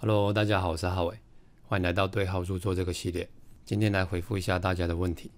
Hello，大家好，我是浩伟，欢迎来到对号入座这个系列。今天来回复一下大家的问题。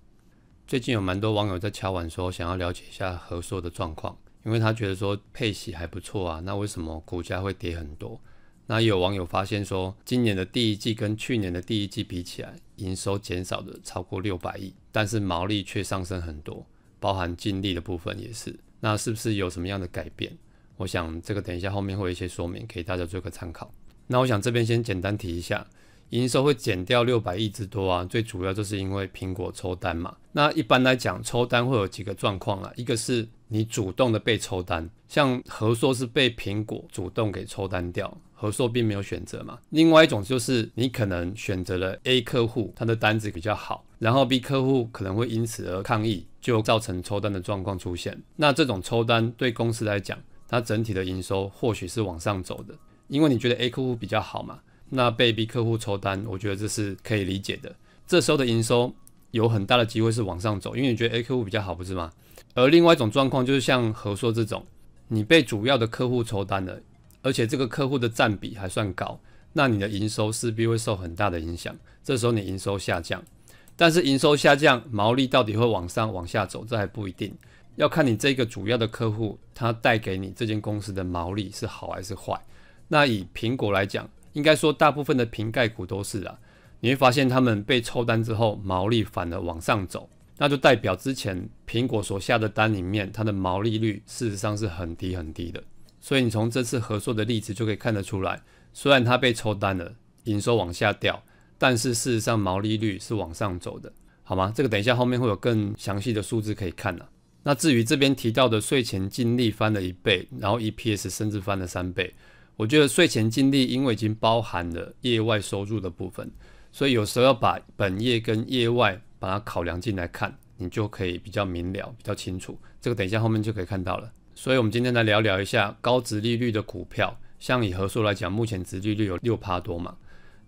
最近有蛮多网友在敲碗说，想要了解一下合硕的状况，因为他觉得说配息还不错啊，那为什么股价会跌很多？那也有网友发现说，今年的第一季跟去年的第一季比起来，营收减少的超过六百亿，但是毛利却上升很多，包含净利的部分也是。那是不是有什么样的改变？我想这个等一下后面会有一些说明，给大家做个参考。那我想这边先简单提一下，营收会减掉六百亿之多啊，最主要就是因为苹果抽单嘛。那一般来讲，抽单会有几个状况啊，一个是你主动的被抽单，像何硕是被苹果主动给抽单掉，何硕并没有选择嘛。另外一种就是你可能选择了 A 客户，他的单子比较好，然后 B 客户可能会因此而抗议，就造成抽单的状况出现。那这种抽单对公司来讲，它整体的营收或许是往上走的。因为你觉得 A 客户比较好嘛，那被 B 客户抽单，我觉得这是可以理解的。这时候的营收有很大的机会是往上走，因为你觉得 A 客户比较好，不是吗？而另外一种状况就是像何说这种，你被主要的客户抽单了，而且这个客户的占比还算高，那你的营收势必会受很大的影响。这时候你营收下降，但是营收下降，毛利到底会往上往下走，这还不一定，要看你这个主要的客户他带给你这间公司的毛利是好还是坏。那以苹果来讲，应该说大部分的瓶盖股都是啊，你会发现他们被抽单之后，毛利反而往上走，那就代表之前苹果所下的单里面，它的毛利率事实上是很低很低的。所以你从这次合作的例子就可以看得出来，虽然它被抽单了，营收往下掉，但是事实上毛利率是往上走的，好吗？这个等一下后面会有更详细的数字可以看啊。那至于这边提到的税前净利翻了一倍，然后 EPS 甚至翻了三倍。我觉得税前净利因为已经包含了业外收入的部分，所以有时候要把本业跟业外把它考量进来看，你就可以比较明了、比较清楚。这个等一下后面就可以看到了。所以我们今天来聊聊一下高值利率的股票，像以合数来讲，目前值利率有六趴多嘛？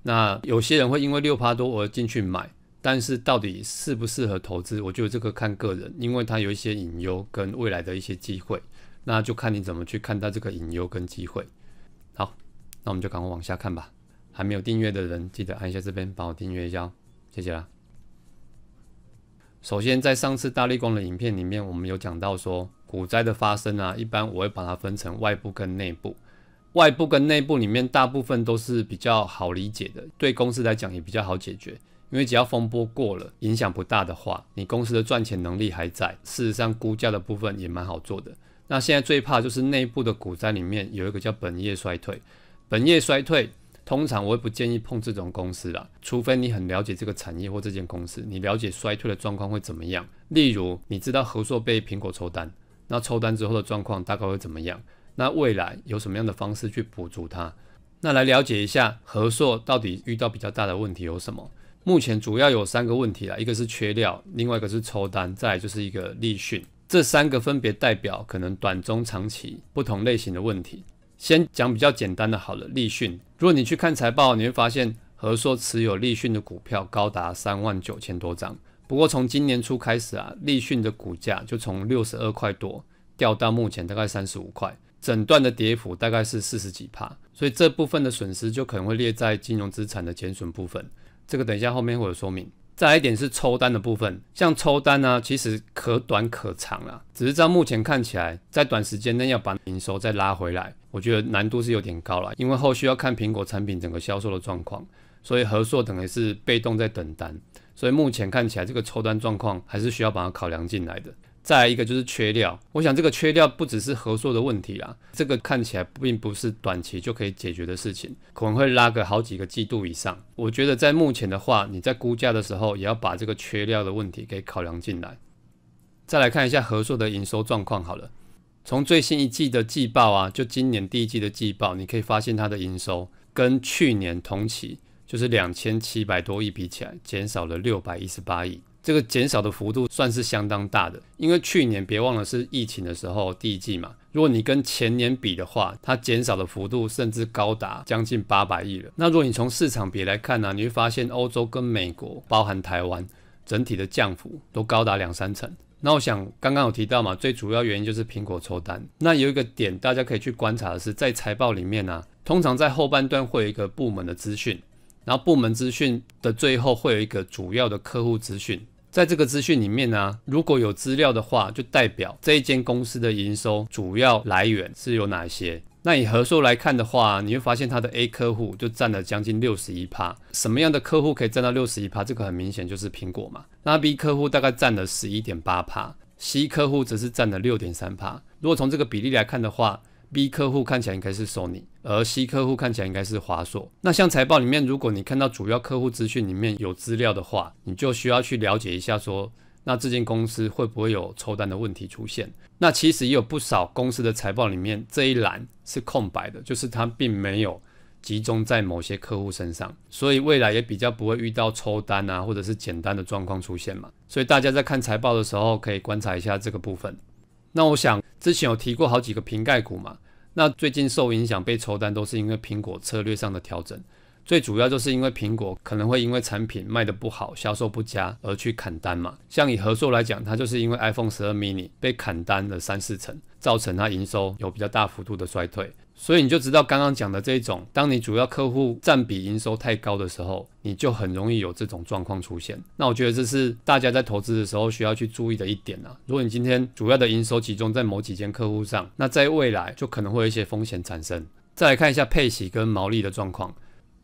那有些人会因为六趴多而进去买，但是到底适不适合投资？我觉得这个看个人，因为它有一些隐忧跟未来的一些机会，那就看你怎么去看待这个隐忧跟机会。那我们就赶快往下看吧。还没有订阅的人，记得按一下这边，帮我订阅一下，谢谢啦。首先，在上次大力光的影片里面，我们有讲到说，股灾的发生啊，一般我会把它分成外部跟内部。外部跟内部里面，大部分都是比较好理解的，对公司来讲也比较好解决。因为只要风波过了，影响不大的话，你公司的赚钱能力还在。事实上，估价的部分也蛮好做的。那现在最怕就是内部的股灾里面有一个叫本业衰退。本业衰退，通常我也不建议碰这种公司啦，除非你很了解这个产业或这间公司，你了解衰退的状况会怎么样。例如，你知道合硕被苹果抽单，那抽单之后的状况大概会怎么样？那未来有什么样的方式去补足它？那来了解一下合硕到底遇到比较大的问题有什么？目前主要有三个问题啦，一个是缺料，另外一个是抽单，再就是一个立讯。这三个分别代表可能短、中、长期不同类型的问题。先讲比较简单的好了。立讯，如果你去看财报，你会发现和硕持有立讯的股票高达三万九千多张。不过从今年初开始啊，立讯的股价就从六十二块多掉到目前大概三十五块，整段的跌幅大概是四十几帕，所以这部分的损失就可能会列在金融资产的减损部分。这个等一下后面会有说明。再来一点是抽单的部分，像抽单呢，其实可短可长了，只是在目前看起来，在短时间内要把营收再拉回来，我觉得难度是有点高了，因为后续要看苹果产品整个销售的状况，所以和硕等于是被动在等单，所以目前看起来这个抽单状况还是需要把它考量进来的。再一个就是缺料，我想这个缺料不只是合作的问题啦，这个看起来并不是短期就可以解决的事情，可能会拉个好几个季度以上。我觉得在目前的话，你在估价的时候也要把这个缺料的问题给考量进来。再来看一下合作的营收状况好了，从最新一季的季报啊，就今年第一季的季报，你可以发现它的营收跟去年同期就是两千七百多亿比起来，减少了六百一十八亿。这个减少的幅度算是相当大的，因为去年别忘了是疫情的时候第一季嘛。如果你跟前年比的话，它减少的幅度甚至高达将近八百亿了。那如果你从市场比来看呢，你会发现欧洲跟美国，包含台湾，整体的降幅都高达两三成。那我想刚刚有提到嘛，最主要原因就是苹果抽单。那有一个点大家可以去观察的是，在财报里面呢，通常在后半段会有一个部门的资讯，然后部门资讯的最后会有一个主要的客户资讯。在这个资讯里面呢，如果有资料的话，就代表这一间公司的营收主要来源是有哪些？那以合数来看的话，你会发现它的 A 客户就占了将近六十一趴。什么样的客户可以占到六十一趴？这个很明显就是苹果嘛。那 B 客户大概占了十一点八趴 c 客户则是占了六点三趴。如果从这个比例来看的话，B 客户看起来应该是索尼，而 C 客户看起来应该是华硕。那像财报里面，如果你看到主要客户资讯里面有资料的话，你就需要去了解一下，说那这间公司会不会有抽单的问题出现？那其实也有不少公司的财报里面这一栏是空白的，就是它并没有集中在某些客户身上，所以未来也比较不会遇到抽单啊，或者是简单的状况出现嘛。所以大家在看财报的时候，可以观察一下这个部分。那我想之前有提过好几个瓶盖股嘛，那最近受影响被抽单都是因为苹果策略上的调整，最主要就是因为苹果可能会因为产品卖得不好，销售不佳而去砍单嘛。像以合作来讲，它就是因为 iPhone 十二 mini 被砍单了三四成，造成它营收有比较大幅度的衰退。所以你就知道刚刚讲的这一种，当你主要客户占比营收太高的时候，你就很容易有这种状况出现。那我觉得这是大家在投资的时候需要去注意的一点啊。如果你今天主要的营收集中在某几间客户上，那在未来就可能会有一些风险产生。再来看一下配息跟毛利的状况。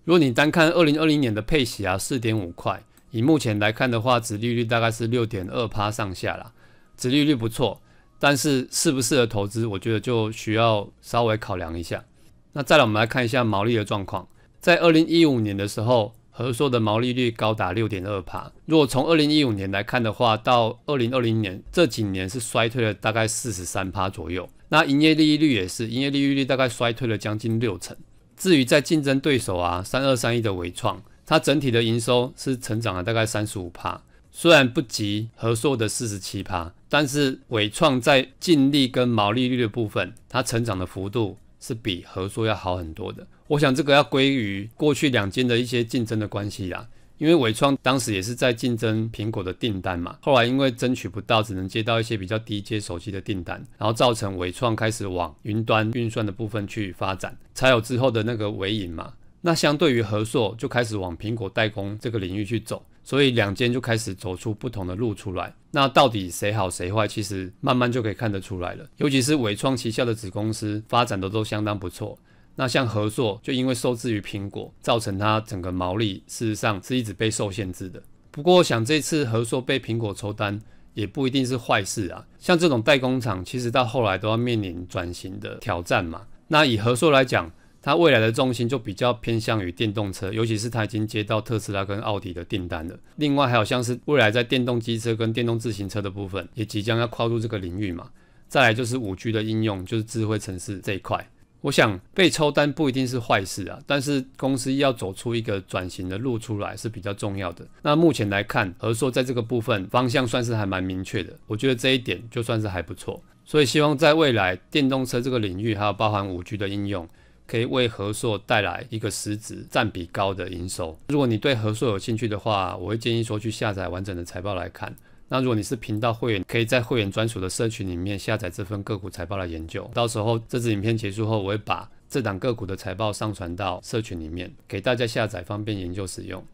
如果你单看二零二零年的配息啊，四点五块，以目前来看的话，值利率大概是六点二趴上下啦，值利率不错。但是适不适合投资，我觉得就需要稍微考量一下。那再来，我们来看一下毛利的状况。在二零一五年的时候，和硕的毛利率高达六点二帕。如果从二零一五年来看的话，到二零二零年这几年是衰退了大概四十三帕左右。那营业利率也是，营业利率大概衰退了将近六成。至于在竞争对手啊，三二三亿的伟创，它整体的营收是成长了大概三十五帕，虽然不及和硕的四十七帕。但是伟创在净利跟毛利率的部分，它成长的幅度是比和硕要好很多的。我想这个要归于过去两间的一些竞争的关系啦，因为伟创当时也是在竞争苹果的订单嘛，后来因为争取不到，只能接到一些比较低阶手机的订单，然后造成伟创开始往云端运算的部分去发展，才有之后的那个伟影嘛。那相对于和硕，就开始往苹果代工这个领域去走。所以两间就开始走出不同的路出来，那到底谁好谁坏，其实慢慢就可以看得出来了。尤其是伟创旗下的子公司发展的都相当不错，那像合作就因为受制于苹果，造成它整个毛利事实上是一直被受限制的。不过我想这次合作被苹果抽单也不一定是坏事啊，像这种代工厂其实到后来都要面临转型的挑战嘛。那以合硕来讲，它未来的重心就比较偏向于电动车，尤其是它已经接到特斯拉跟奥迪的订单了。另外，还有像是未来在电动机车跟电动自行车的部分，也即将要跨入这个领域嘛。再来就是五 G 的应用，就是智慧城市这一块。我想被抽单不一定是坏事啊，但是公司要走出一个转型的路出来是比较重要的。那目前来看，和硕在这个部分方向算是还蛮明确的，我觉得这一点就算是还不错。所以希望在未来电动车这个领域，还有包含五 G 的应用。可以为合硕带来一个实质占比高的营收。如果你对合硕有兴趣的话，我会建议说去下载完整的财报来看。那如果你是频道会员，可以在会员专属的社群里面下载这份个股财报来研究。到时候这支影片结束后，我会把这档个股的财报上传到社群里面，给大家下载方便研究使用。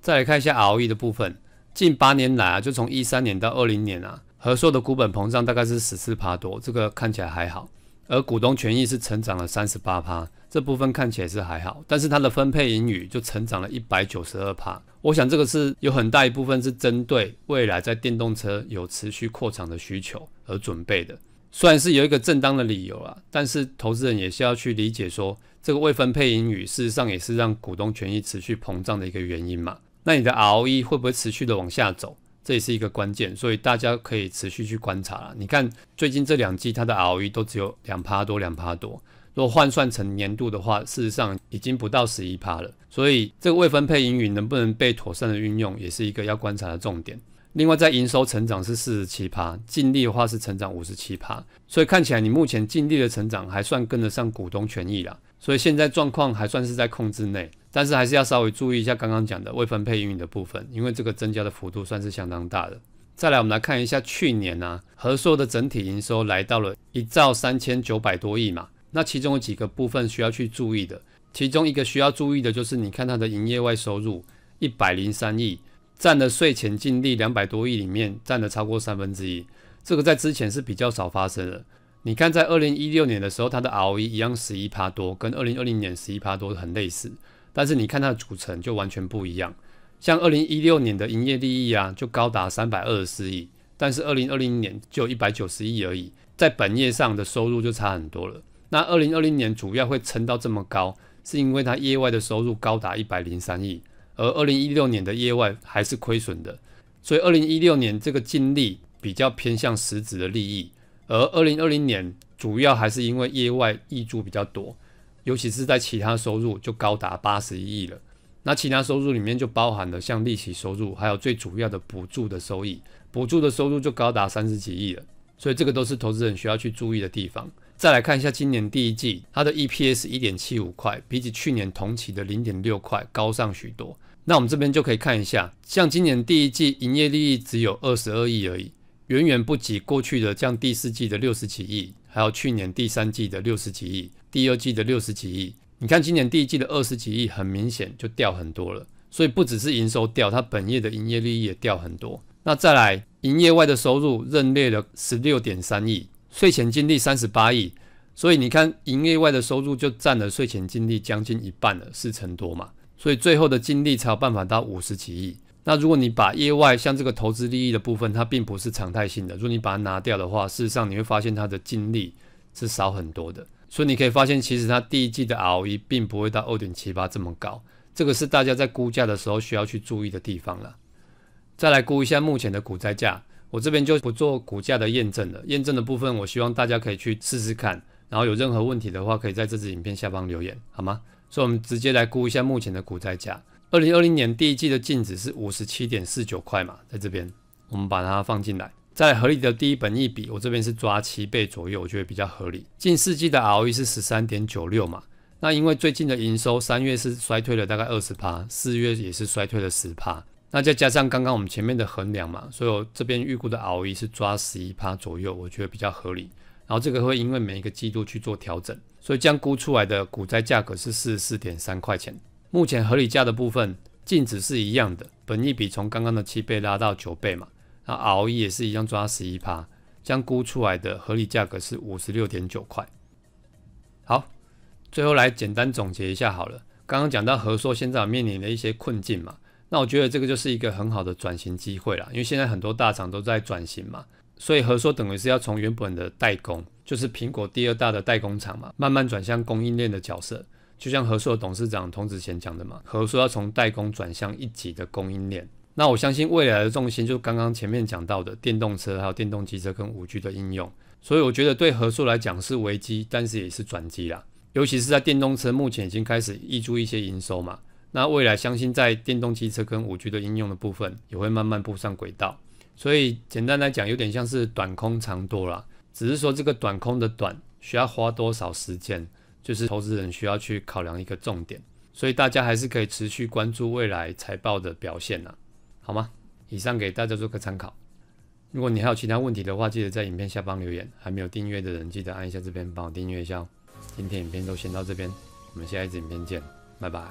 再来看一下 ROE 的部分，近八年来啊，就从一三年到二零年啊，合硕的股本膨胀大概是十四趴多，这个看起来还好。而股东权益是成长了三十八趴，这部分看起来是还好，但是它的分配盈余就成长了一百九十二趴。我想这个是有很大一部分是针对未来在电动车有持续扩产的需求而准备的。虽然是有一个正当的理由啊，但是投资人也是要去理解说，这个未分配盈余事实上也是让股东权益持续膨胀的一个原因嘛。那你的 ROE 会不会持续的往下走？这也是一个关键，所以大家可以持续去观察了。你看最近这两季它的 ROE 都只有两趴多，两趴多。如果换算成年度的话，事实上已经不到十一趴了。所以这个未分配盈余能不能被妥善的运用，也是一个要观察的重点。另外，在营收成长是四十七趴，净利的话是成长五十七趴。所以看起来你目前净利的成长还算跟得上股东权益了，所以现在状况还算是在控制内。但是还是要稍微注意一下刚刚讲的未分配盈余的部分，因为这个增加的幅度算是相当大的。再来，我们来看一下去年呢，和硕的整体营收来到了一兆三千九百多亿嘛。那其中有几个部分需要去注意的，其中一个需要注意的就是，你看它的营业外收入一百零三亿，占的税前净利两百多亿里面占了超过三分之一，这个在之前是比较少发生的。你看在二零一六年的时候，它的 ROE 一样十一趴多，跟二零二零年十一趴多很类似。但是你看它的组成就完全不一样，像二零一六年的营业利益啊，就高达三百二十四亿，但是二零二零年就一百九十亿而已，在本业上的收入就差很多了。那二零二零年主要会撑到这么高，是因为它业外的收入高达一百零三亿，而二零一六年的业外还是亏损的，所以二零一六年这个净利比较偏向实质的利益，而二零二零年主要还是因为业外溢注比较多。尤其是在其他收入就高达八十一亿了，那其他收入里面就包含了像利息收入，还有最主要的补助的收益，补助的收入就高达三十几亿了，所以这个都是投资人需要去注意的地方。再来看一下今年第一季它的 EPS 一点七五块，比起去年同期的零点六块高上许多。那我们这边就可以看一下，像今年第一季营业利益只有二十二亿而已，远远不及过去的像第四季的六十几亿。还有去年第三季的六十几亿，第二季的六十几亿，你看今年第一季的二十几亿，很明显就掉很多了。所以不只是营收掉，它本业的营业利益也掉很多。那再来营业外的收入认列了十六点三亿，税前净利三十八亿，所以你看营业外的收入就占了税前净利将近一半了，四成多嘛。所以最后的净利才有办法到五十几亿。那如果你把业外像这个投资利益的部分，它并不是常态性的。如果你把它拿掉的话，事实上你会发现它的净利是少很多的。所以你可以发现，其实它第一季的 ROE 并不会到二点七八这么高。这个是大家在估价的时候需要去注意的地方了。再来估一下目前的股灾价，我这边就不做股价的验证了。验证的部分，我希望大家可以去试试看。然后有任何问题的话，可以在这支影片下方留言，好吗？所以我们直接来估一下目前的股灾价。二零二零年第一季的净值是五十七点四九块嘛，在这边我们把它放进来，在合理的第一本一比，我这边是抓七倍左右，我觉得比较合理。近四季的 ROE 是十三点九六嘛，那因为最近的营收三月是衰退了大概二十趴，四月也是衰退了十趴，那再加上刚刚我们前面的衡量嘛，所以这边预估的 ROE 是抓十一趴左右，我觉得比较合理。然后这个会因为每一个季度去做调整，所以将估出来的股灾价格是四十四点三块钱。目前合理价的部分净值是一样的，本一比从刚刚的七倍拉到九倍嘛，那熬 e 也是一样抓十一趴，这样估出来的合理价格是五十六点九块。好，最后来简单总结一下好了，刚刚讲到和硕现在面临的一些困境嘛，那我觉得这个就是一个很好的转型机会啦，因为现在很多大厂都在转型嘛，所以和硕等于是要从原本的代工，就是苹果第二大的代工厂嘛，慢慢转向供应链的角色。就像和硕董事长童子贤讲的嘛，和硕要从代工转向一级的供应链。那我相信未来的重心就刚刚前面讲到的电动车，还有电动机车跟五 G 的应用。所以我觉得对和硕来讲是危机，但是也是转机啦。尤其是在电动车目前已经开始挹注一些营收嘛，那未来相信在电动机车跟五 G 的应用的部分也会慢慢步上轨道。所以简单来讲，有点像是短空长多了，只是说这个短空的短需要花多少时间。就是投资人需要去考量一个重点，所以大家还是可以持续关注未来财报的表现呢，好吗？以上给大家做个参考。如果你还有其他问题的话，记得在影片下方留言。还没有订阅的人，记得按一下这边帮我订阅一下。哦。今天影片都先到这边，我们下一次影片见，拜拜。